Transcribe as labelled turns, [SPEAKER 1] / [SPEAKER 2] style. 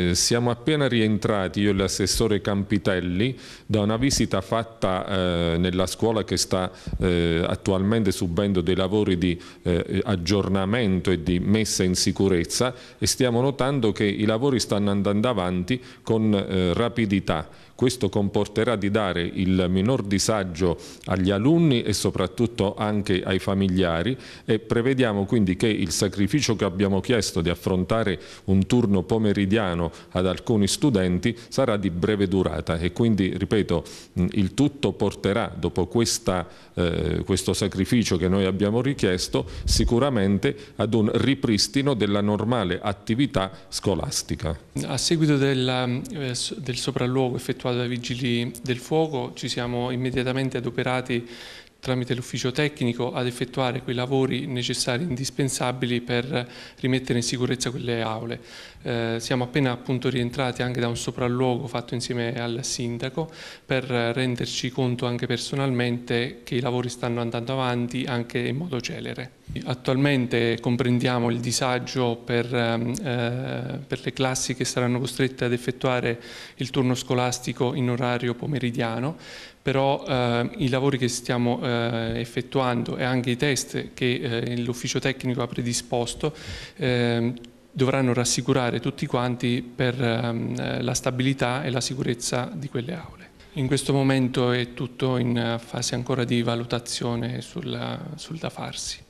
[SPEAKER 1] Eh, siamo appena rientrati io e l'assessore Campitelli da una visita fatta eh, nella scuola che sta eh, attualmente subendo dei lavori di eh, aggiornamento e di messa in sicurezza e stiamo notando che i lavori stanno andando avanti con eh, rapidità. Questo comporterà di dare il minor disagio agli alunni e soprattutto anche ai familiari e prevediamo quindi che il sacrificio che abbiamo chiesto di affrontare un turno pomeridiano ad alcuni studenti sarà di breve durata e quindi, ripeto, mm, il tutto porterà dopo questa, eh, questo sacrificio che noi abbiamo richiesto sicuramente ad un ripristino della normale attività scolastica.
[SPEAKER 2] A seguito della, eh, del sopralluogo effettuato dai Vigili del Fuoco ci siamo immediatamente adoperati tramite l'ufficio tecnico ad effettuare quei lavori necessari, e indispensabili per rimettere in sicurezza quelle aule. Eh, siamo appena appunto rientrati anche da un sopralluogo fatto insieme al sindaco per renderci conto anche personalmente che i lavori stanno andando avanti anche in modo celere. Attualmente comprendiamo il disagio per, ehm, eh, per le classi che saranno costrette ad effettuare il turno scolastico in orario pomeridiano, però eh, i lavori che stiamo eh, eh, effettuando e anche i test che eh, l'ufficio tecnico ha predisposto eh, dovranno rassicurare tutti quanti per ehm, la stabilità e la sicurezza di quelle aule. In questo momento è tutto in fase ancora di valutazione sul, sul da farsi.